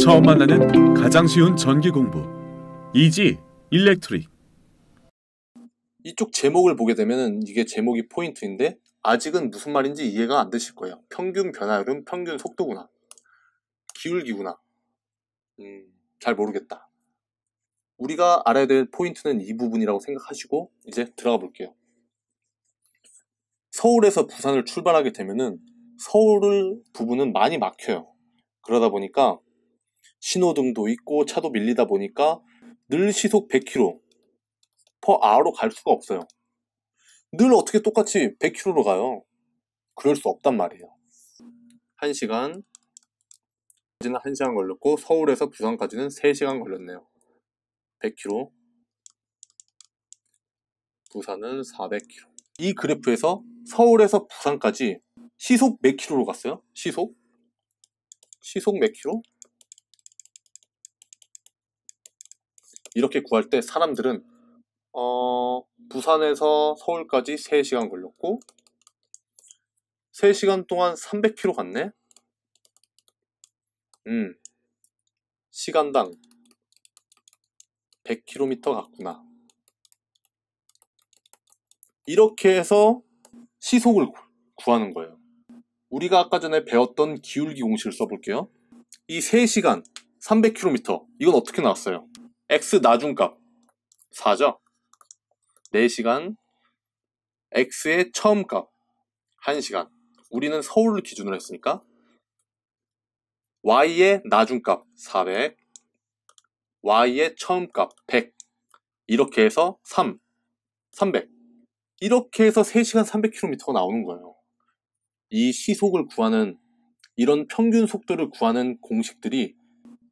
처음 만나는 가장 쉬운 전기 공부 이지 일렉트릭 이쪽 제목을 보게 되면 이게 제목이 포인트인데 아직은 무슨 말인지 이해가 안 되실 거예요. 평균 변화율은 평균 속도구나. 기울기구나. 음, 잘 모르겠다. 우리가 알아야 될 포인트는 이 부분이라고 생각하시고 이제 들어가 볼게요. 서울에서 부산을 출발하게 되면은 서울을 부분은 많이 막혀요. 그러다 보니까 신호등도 있고 차도 밀리다 보니까 늘 시속 100km p 아로갈 수가 없어요. 늘 어떻게 똑같이 100km로 가요. 그럴 수 없단 말이에요. 1시간 이제는 1시간 걸렸고 서울에서 부산까지는 3시간 걸렸네요. 100km 부산은 400km 이 그래프에서 서울에서 부산까지 시속 몇 k m 로 갔어요? 시속? 시속 몇 km? 이렇게 구할 때 사람들은 어, 부산에서 서울까지 3시간 걸렸고 3시간 동안 300km 갔네? 음, 시간당 100km 갔구나. 이렇게 해서 시속을 구하는 거예요. 우리가 아까 전에 배웠던 기울기 공식을 써볼게요. 이 3시간 300km 이건 어떻게 나왔어요? x 나중값 4죠. 4시간 x의 처음값 1시간 우리는 서울을 기준으로 했으니까 y의 나중값 400 y의 처음값 100 이렇게 해서 3 300 이렇게 해서 3시간 300km가 나오는 거예요. 이 시속을 구하는 이런 평균 속도를 구하는 공식들이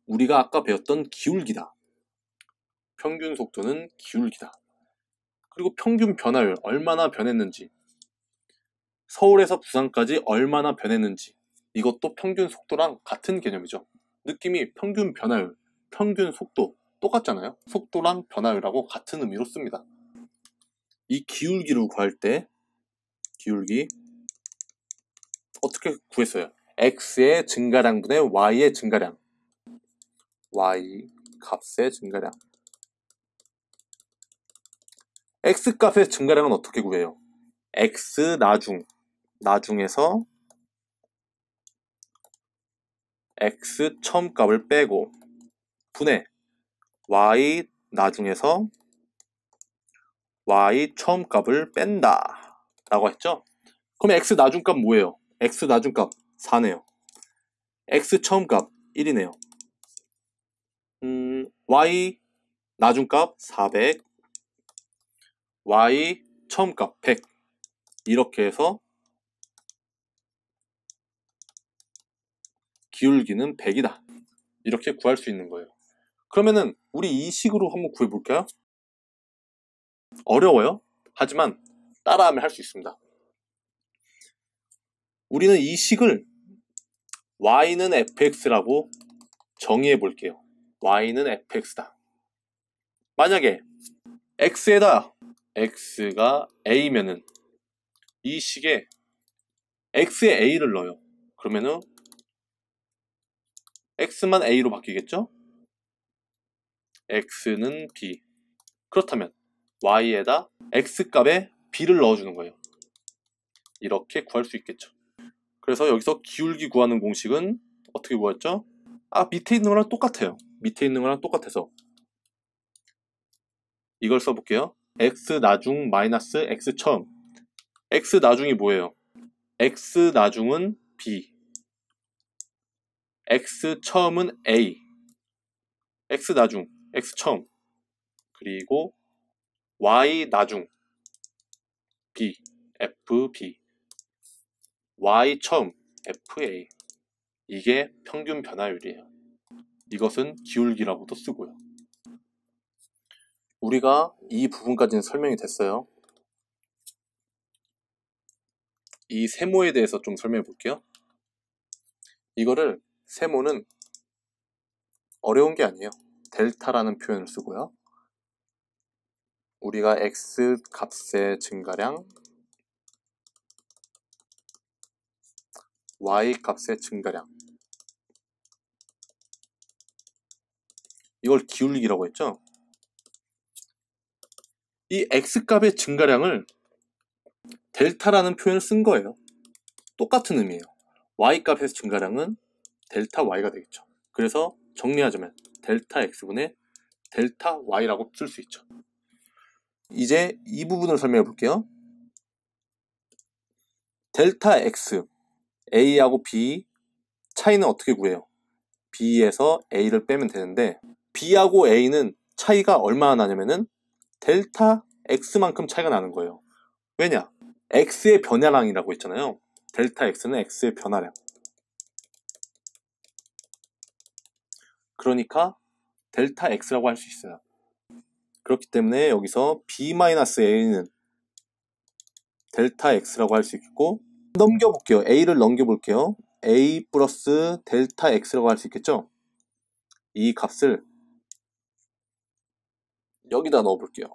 우리가 아까 배웠던 기울기다. 평균 속도는 기울기다. 그리고 평균 변화율 얼마나 변했는지 서울에서 부산까지 얼마나 변했는지 이것도 평균 속도랑 같은 개념이죠. 느낌이 평균 변화율, 평균 속도 똑같잖아요. 속도랑 변화율하고 같은 의미로 씁니다. 이 기울기를 구할 때 기울기 어떻게 구했어요? x의 증가량분의 y의 증가량 y 값의 증가량 x값의 증가량은 어떻게 구해요? x 나중 나중에서 x 처음 값을 빼고 분해 y 나중에서 y 처음 값을 뺀다 라고 했죠 그럼 x 나중 값 뭐예요? x 나중 값 4네요 x 처음 값 1이네요 음, y 나중 값400 y 처음값 100 이렇게 해서 기울기는 100이다 이렇게 구할 수 있는 거예요 그러면은 우리 이 식으로 한번 구해 볼까요? 어려워요 하지만 따라하면 할 수 있습니다 우리는 이 식을 y는 fx라고 정의해 볼게요 y는 fx다 만약에 x에다 x가 a면은 이 식에 x에 a를 넣어요. 그러면은 x만 a로 바뀌겠죠? x는 b. 그렇다면 y에다 x값에 b를 넣어주는 거예요. 이렇게 구할 수 있겠죠. 그래서 여기서 기울기 구하는 공식은 어떻게 구했죠? 아 밑에 있는 거랑 똑같아요. 밑에 있는 거랑 똑같아서 이걸 써볼게요. x 나중 마이너스 x 처음 x 나중이 뭐예요? x 나중은 b x 처음은 a x 나중 x 처음 그리고 y 나중 b f b y 처음 f a 이게 평균 변화율이에요. 이것은 기울기라고도 쓰고요. 우리가 이 부분까지는 설명이 됐어요. 이 세모에 대해서 좀 설명해 볼게요. 이거를 세모는 어려운 게 아니에요. 델타라는 표현을 쓰고요. 우리가 x 값의 증가량, y 값의 증가량. 이걸 기울기라고 했죠? 이 x값의 증가량을 델타라는 표현을 쓴 거예요. 똑같은 의미예요. y값의 증가량은 델타 y가 되겠죠. 그래서 정리하자면 델타 x분의 델타 y라고 쓸 수 있죠. 이제 이 부분을 설명해 볼게요. 델타 x, a하고 b 차이는 어떻게 구해요? b에서 a를 빼면 되는데 b하고 a는 차이가 얼마나 나냐면은 델타 x만큼 차이가 나는 거예요. 왜냐? x의 변화량이라고 했잖아요. 델타 x는 x의 변화량. 그러니까 델타 x라고 할 수 있어요. 그렇기 때문에 여기서 b-a는 델타 x라고 할 수 있고 넘겨볼게요. a를 넘겨볼게요. a 플러스 델타 x라고 할 수 있겠죠? 이 값을 여기다 넣어볼게요.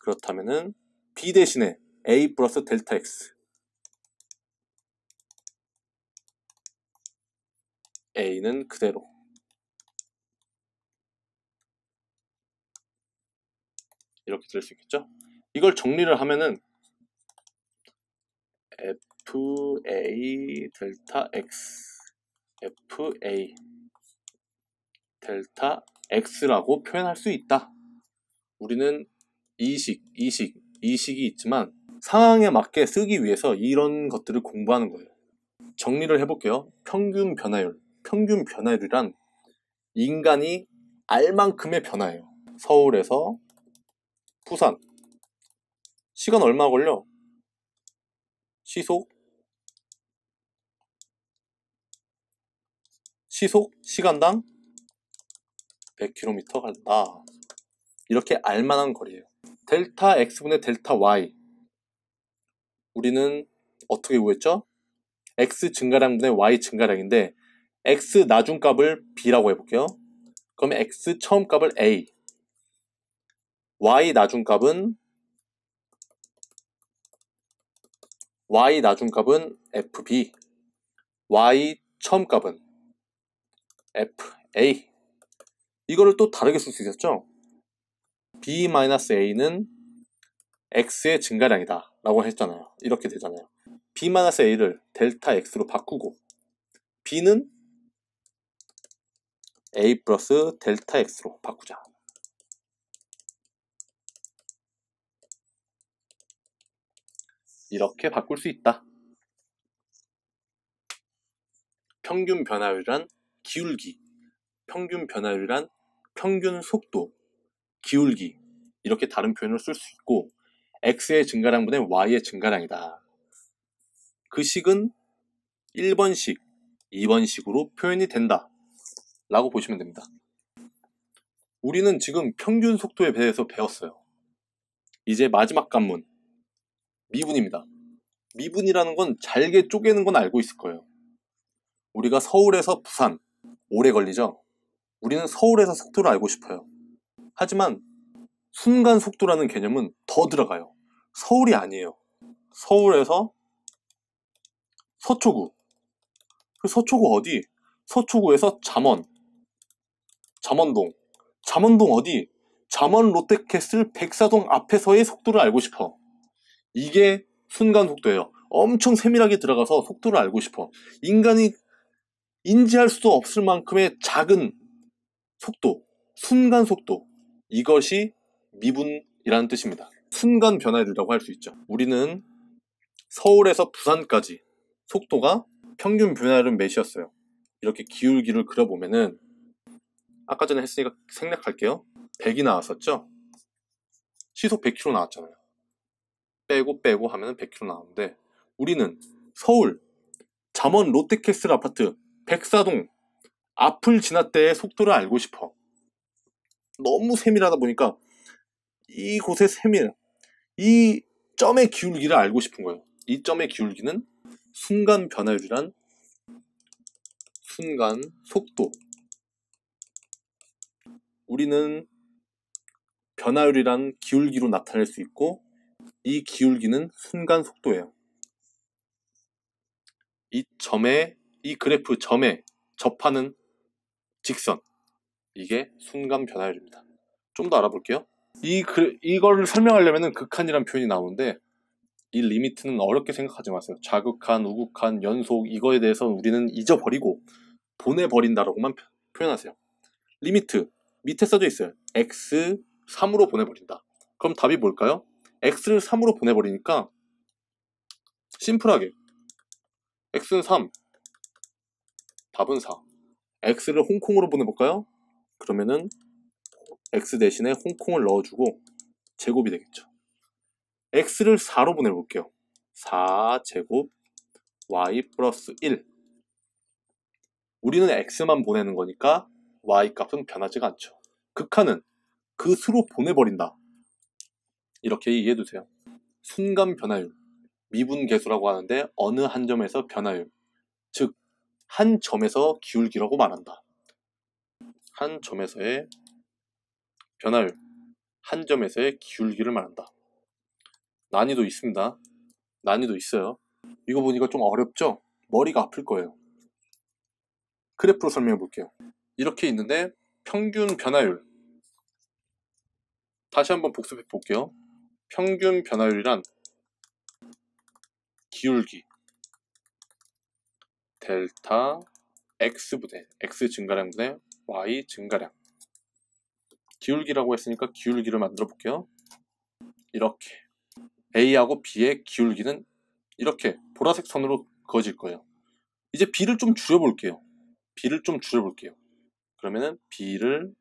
그렇다면은 b 대신에 a 플러스 델타 x a는 그대로 이렇게 될수 있겠죠? 이걸 정리를 하면은 f a 델타 x f a 델타 x라고 표현할 수 있다. 우리는 이식, 이식, 이식이 있지만 상황에 맞게 쓰기 위해서 이런 것들을 공부하는 거예요. 정리를 해볼게요. 평균 변화율. 평균 변화율이란 인간이 알만큼의 변화예요. 서울에서 부산. 시간 얼마 걸려? 시속? 시속? 시간당? 100km가 나 이렇게 알만한 거리예요. 델타 x분의 델타 y 우리는 어떻게 구했죠? x 증가량분의 y 증가량인데 x 나중 값을 b라고 해볼게요. 그러면 x 처음 값을 a y 나중 값은 y 나중 값은 fb y 처음 값은 fa 이거를 또 다르게 쓸 수 있었죠. b-a는 x의 증가량이다 라고 했잖아요. 이렇게 되잖아요. b-a를 델타 x로 바꾸고 b는 a 플러스 델타 x로 바꾸자. 이렇게 바꿀 수 있다. 평균 변화율이란 기울기, 평균 변화율이란 평균 속도, 기울기 이렇게 다른 표현을 쓸 수 있고 x의 증가량분의 y의 증가량이다. 그 식은 1번식, 2번식으로 표현이 된다. 라고 보시면 됩니다. 우리는 지금 평균 속도에 대해서 배웠어요. 이제 마지막 관문, 미분입니다. 미분이라는 건 잘게 쪼개는 건 알고 있을 거예요. 우리가 서울에서 부산, 오래 걸리죠? 우리는 서울에서 속도를 알고 싶어요. 하지만 순간 속도라는 개념은 더 들어가요. 서울이 아니에요. 서울에서 서초구. 그 서초구 어디? 서초구에서 잠원. 잠원동. 잠원동 어디? 잠원 롯데캐슬 백사동 앞에서의 속도를 알고 싶어. 이게 순간 속도예요. 엄청 세밀하게 들어가서 속도를 알고 싶어. 인간이 인지할 수도 없을 만큼의 작은 속도, 순간 속도 이것이 미분이라는 뜻입니다. 순간 변화율이라고 할 수 있죠. 우리는 서울에서 부산까지 속도가 평균 변화율은 몇이었어요? 이렇게 기울기를 그려보면은 아까 전에 했으니까 생략할게요. 100이 나왔었죠? 시속 100km 나왔잖아요. 빼고 빼고 하면 100km 나왔는데 우리는 서울 잠원 롯데캐슬 아파트 1 0 4동 앞을 지났대의 속도를 알고 싶어. 너무 세밀하다 보니까 이곳의 세밀, 이 점의 기울기를 알고 싶은 거예요. 이 점의 기울기는 순간 변화율이란 순간 속도. 우리는 변화율이란 기울기로 나타낼 수 있고 이 기울기는 순간 속도예요. 이 점의 이 그래프 점에 접하는 직선 이게 순간 변화율입니다. 좀 더 알아볼게요. 이 그, 이걸 설명하려면 극한이란 표현이 나오는데 이 리미트는 어렵게 생각하지 마세요. 자극한 우극한, 연속 이거에 대해서 우리는 잊어버리고 보내버린다라고만 표현하세요. 리미트 밑에 써져 있어요. x 3으로 보내버린다. 그럼 답이 뭘까요? x를 3으로 보내버리니까 심플하게 x는 3 답은 4 x를 홍콩으로 보내볼까요? 그러면은 x 대신에 홍콩을 넣어주고 제곱이 되겠죠. x를 4로 보내볼게요. 4제곱 y 플러스 1 우리는 x만 보내는 거니까 y 값은 변하지가 않죠. 극한은 그 수로 보내버린다. 이렇게 이해해두세요. 순간 변화율, 미분 계수라고 하는데 어느 한 점에서 변화율, 즉한 점에서 기울기라고 말한다. 한 점에서의 변화율, 한 점에서의 기울기를 말한다. 난이도 있습니다. 난이도 있어요. 이거 보니까 좀 어렵죠? 머리가 아플 거예요. 그래프로 설명해 볼게요. 이렇게 있는데 평균 변화율. 다시 한번 복습해 볼게요. 평균 변화율이란 기울기. 델타 x분의 x 증가량분의 y 증가량 기울기라고 했으니까 기울기를 만들어 볼게요 이렇게 A하고 B의 기울기는 이렇게 보라색 선으로 그어질 거예요 이제 B를 좀 줄여볼게요 B를 좀 줄여볼게요 그러면은 B를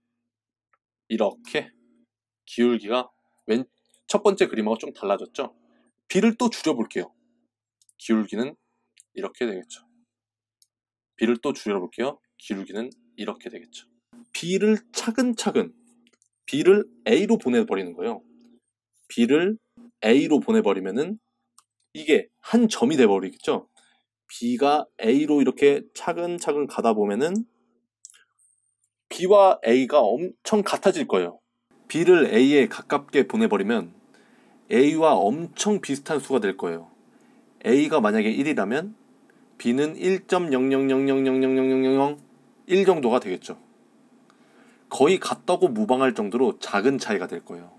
이렇게 기울기가 왼, 첫 번째 그림하고 좀 달라졌죠 B를 또 줄여볼게요 기울기는 이렇게 되겠죠 b를 또 줄여볼게요. 기울기는 이렇게 되겠죠. b를 차근차근 b를 a로 보내버리는 거예요. b를 a로 보내버리면은 이게 한 점이 돼버리겠죠. b가 a로 이렇게 차근차근 가다 보면은 b와 a가 엄청 같아질 거예요. b를 a에 가깝게 보내버리면 a와 엄청 비슷한 수가 될 거예요. a가 만약에 1이라면 b는 1.00000000001 정도가 되겠죠. 거의 같다고 무방할 정도로 작은 차이가 될 거예요.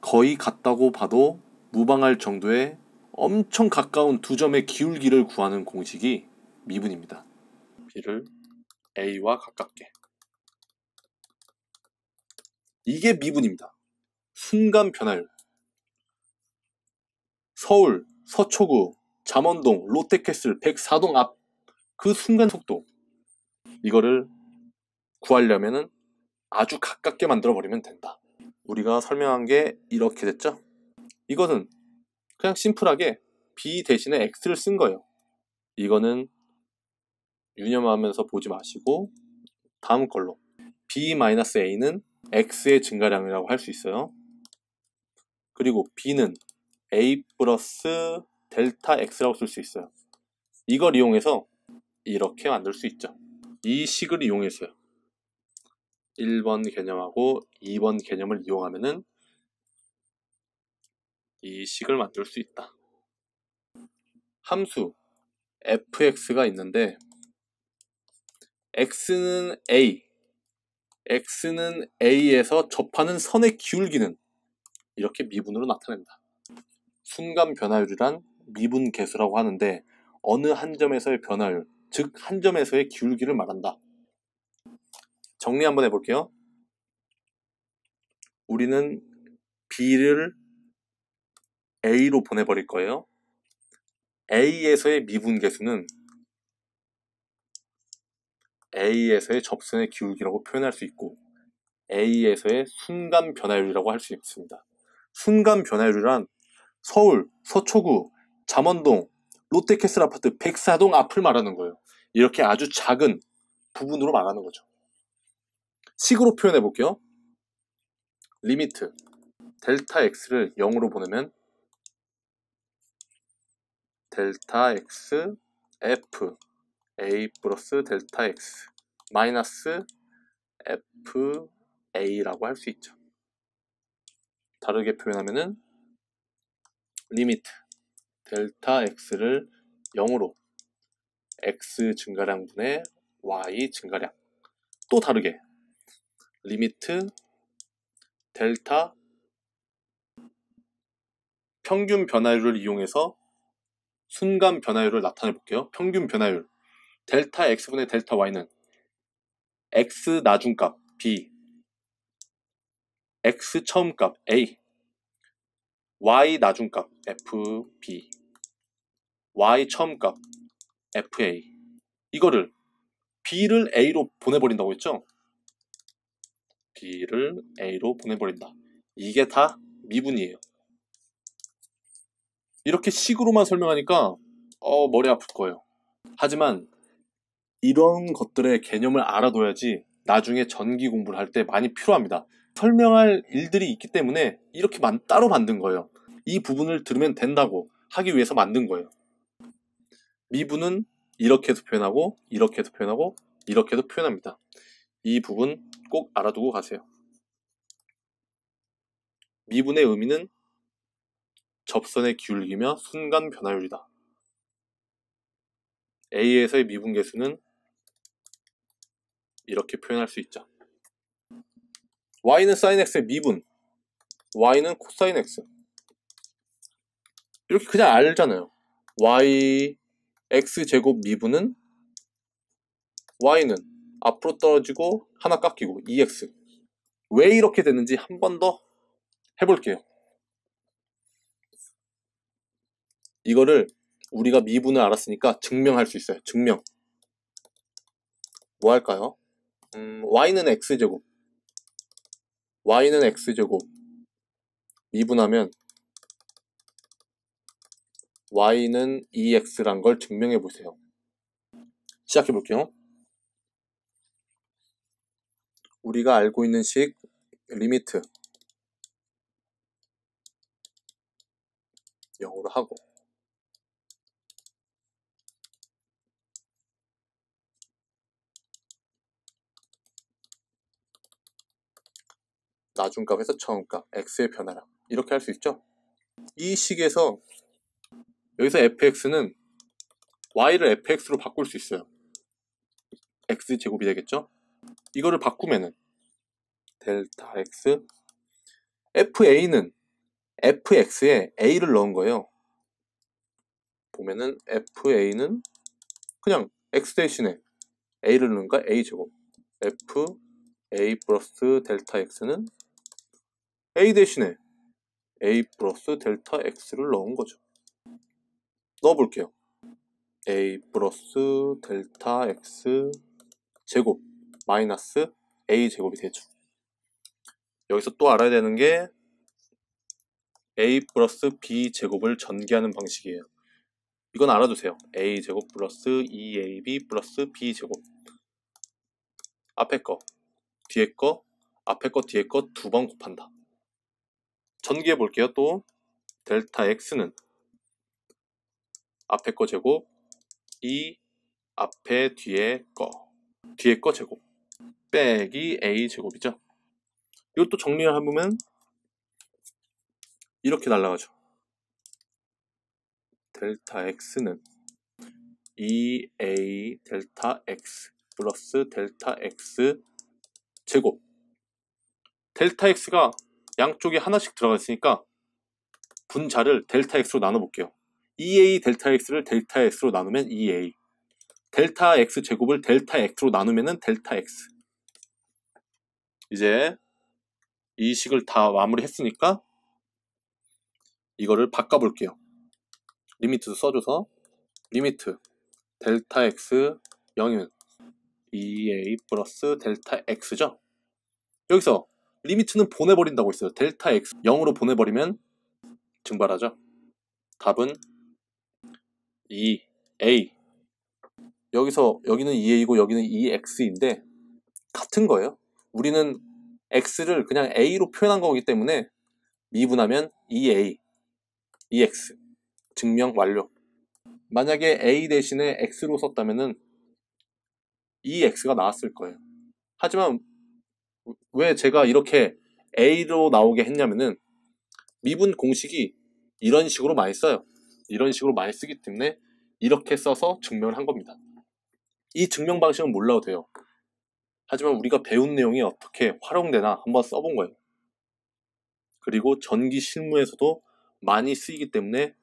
거의 같다고 봐도 무방할 정도의 엄청 가까운 두 점의 기울기를 구하는 공식이 미분입니다. b를 a와 가깝게. 이게 미분입니다. 순간 변화율. 서울, 서초구, 잠원동 롯데캐슬 104동 앞 그 순간 속도 이거를 구하려면은 아주 가깝게 만들어 버리면 된다. 우리가 설명한 게 이렇게 됐죠? 이거는 그냥 심플하게 b 대신에 x를 쓴 거예요. 이거는 유념하면서 보지 마시고 다음 걸로 b-a는 x의 증가량이라고 할 수 있어요. 그리고 b는 a 플러스 델타 x라고 쓸 수 있어요. 이걸 이용해서 이렇게 만들 수 있죠. 이 식을 이용해서요. 1번 개념하고 2번 개념을 이용하면은 이 식을 만들 수 있다. 함수 fx가 있는데 x는 a, x는 a에서 접하는 선의 기울기는 이렇게 미분으로 나타낸다. 순간 변화율이란 미분 개수라고 하는데 어느 한 점에서의 변화율, 즉 한 점에서의 기울기를 말한다. 정리 한번 해볼게요. 우리는 B를 A로 보내버릴 거예요. A에서의 미분 개수는 A에서의 접선의 기울기라고 표현할 수 있고 A에서의 순간 변화율이라고 할 수 있습니다. 순간 변화율이란 서울, 서초구, 잠원동, 롯데캐슬 아파트 104동 앞을 말하는 거예요. 이렇게 아주 작은 부분으로 말하는 거죠. 식으로 표현해 볼게요. 리미트 델타 x를 0으로 보내면 델타 x f a 플러스 델타 x 마이너스 f a라고 할 수 있죠. 다르게 표현하면은 리미트 델타 x를 0으로 x 증가량분의 y 증가량 또 다르게 리미트 델타 평균 변화율을 이용해서 순간 변화율을 나타내 볼게요. 평균 변화율 델타 x분의 델타 y는 x 나중값 b x 처음값 a y 나중값 f b y 처음값 fa 이거를 b를 a로 보내버린다고 했죠? b를 a로 보내버린다. 이게 다 미분이에요. 이렇게 식으로만 설명하니까 어 머리 아플 거예요. 하지만 이런 것들의 개념을 알아둬야지 나중에 전기 공부를 할 때 많이 필요합니다. 설명할 일들이 있기 때문에 이렇게 만, 따로 만든 거예요. 이 부분을 들으면 된다고 하기 위해서 만든 거예요. 미분은 이렇게도 표현하고 이렇게도 표현하고 이렇게도 표현합니다. 이 부분 꼭 알아두고 가세요. 미분의 의미는 접선의 기울기며 순간 변화율이다. A에서의 미분 개수는 이렇게 표현할 수 있죠. y는 sin x의 미분, y는 코사인 x. 이렇게 그냥 알잖아요. y x제곱 미분은 y는 앞으로 떨어지고 하나 깎이고 2x e 왜 이렇게 되는지 한 번 더 해볼게요. 이거를 우리가 미분을 알았으니까 증명할 수 있어요. 증명. 뭐 할까요? 음, y는 x제곱. y는 x제곱. 미분하면 y는 EX란 걸 증명해 보세요. 시작해 볼게요. 우리가 알고 있는 식 리미트 0으로 하고 나중값에서 처음값 x의 변화랑 이렇게 할 수 있죠? 이 식에서 여기서 fx는 y를 fx로 바꿀 수 있어요. x제곱이 되겠죠? 이거를 바꾸면은 델타 x fa는 fx에 a를 넣은 거예요. 보면은 fa는 그냥 x 대신에 a를 넣은가 a 제곱 f a 플러스 델타 x는 a 대신에 a 플러스 델타 x를 넣은 거죠. 넣어볼게요. a 플러스 델타 x 제곱 마이너스 a 제곱이 되죠. 여기서 또 알아야 되는 게 a 플러스 b 제곱을 전개하는 방식이에요. 이건 알아두세요. a 제곱 플러스 2ab e 플러스 b 제곱 앞에 거, 뒤에 거, 앞에 거, 뒤에 거 두 번 곱한다. 전개해 볼게요. 또 델타 x는 앞에 거 제곱, 이 앞에 뒤에 거, 뒤에 거 제곱, 빼기 a 제곱이죠. 이것도 정리를 해보면 이렇게 날라가죠. 델타 x는 2a 델타 x 플러스 델타 x 제곱 델타 x가 양쪽에 하나씩 들어가 있으니까 분자를 델타 x로 나눠 볼게요. EA 델타 X를 델타 X로 나누면 EA 델타 X 제곱을 델타 X로 나누면 델타 X 이제 이 식을 다 마무리했으니까 이거를 바꿔볼게요. 리미트 써줘서 리미트 델타 X 0은 EA 플러스 델타 X죠? 여기서 리미트는 보내버린다고 했어요. 델타 X 0으로 보내버리면 증발하죠. 답은 2a e 여기서 여기는 e a 이고 여기는 e x 인데 같은 거예요. 우리는 x를 그냥 a로 표현한 거기 때문에 미분하면 e a e x 증명 완료. 만약에 a 대신에 x로 썼다면 e x 가 나왔을 거예요. 하지만 왜 제가 이렇게 a로 나오게 했냐면은 미분 공식이 이런 식으로 많이 써요. 이런 식으로 많이 쓰기 때문에 이렇게 써서 증명을 한 겁니다. 이 증명 방식은 몰라도 돼요. 하지만 우리가 배운 내용이 어떻게 활용되나 한번 써본 거예요. 그리고 전기 실무에서도 많이 쓰이기 때문에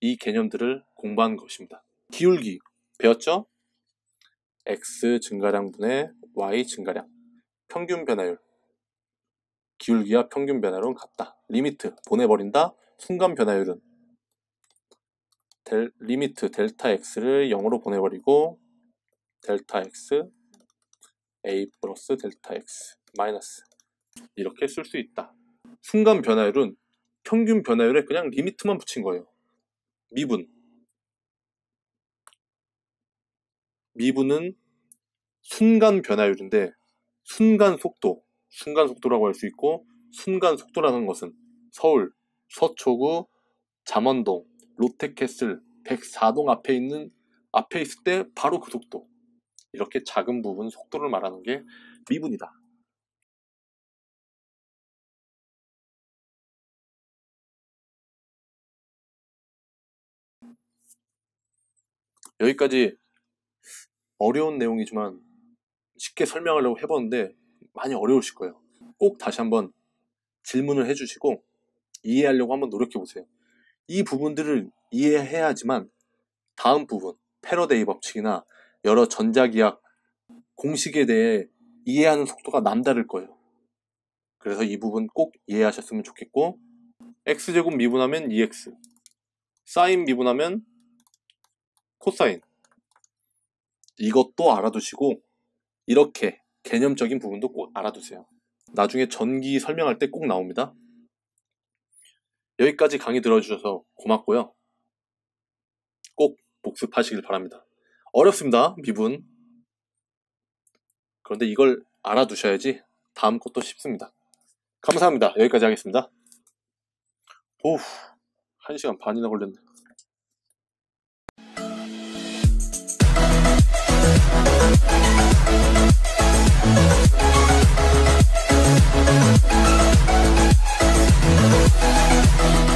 이 개념들을 공부한 것입니다. 기울기 배웠죠? x 증가량 분의 y 증가량 평균 변화율 기울기와 평균 변화율은 같다. 리미트 보내버린다. 순간 변화율은 델, 리미트 델타 x를 0으로 보내버리고 델타 x a 플러스 델타 x 마이너스 이렇게 쓸 수 있다. 순간 변화율은 평균 변화율에 그냥 리미트만 붙인 거예요. 미분. 미분은 순간 변화율인데 순간 속도, 순간 속도라고 할 수 있고 순간 속도라는 것은 서울, 서초구, 잠원동, 롯데캐슬 104동 앞에 있는 앞에 있을 때 바로 그 속도. 이렇게 작은 부분 속도를 말하는 게 미분이다. 여기까지 어려운 내용이지만 쉽게 설명하려고 해봤는데 많이 어려우실 거예요. 꼭 다시 한번 질문을 해주시고 이해하려고 한번 노력해 보세요. 이 부분들을 이해해야 지만 다음 부분, 패러데이 법칙이나 여러 전자기학 공식에 대해 이해하는 속도가 남다를 거예요. 그래서 이 부분 꼭 이해하셨으면 좋겠고 x제곱 미분하면 2x 사인 미분하면 코사인 이것도 알아두시고 이렇게 개념적인 부분도 꼭 알아두세요. 나중에 전기 설명할 때 꼭 나옵니다. 여기까지 강의 들어주셔서 고맙고요. 꼭 복습하시길 바랍니다. 어렵습니다, 미분. 그런데 이걸 알아두셔야지 다음 것도 쉽습니다. 감사합니다. 여기까지 하겠습니다. 오우, 1시간 반이나 걸렸네.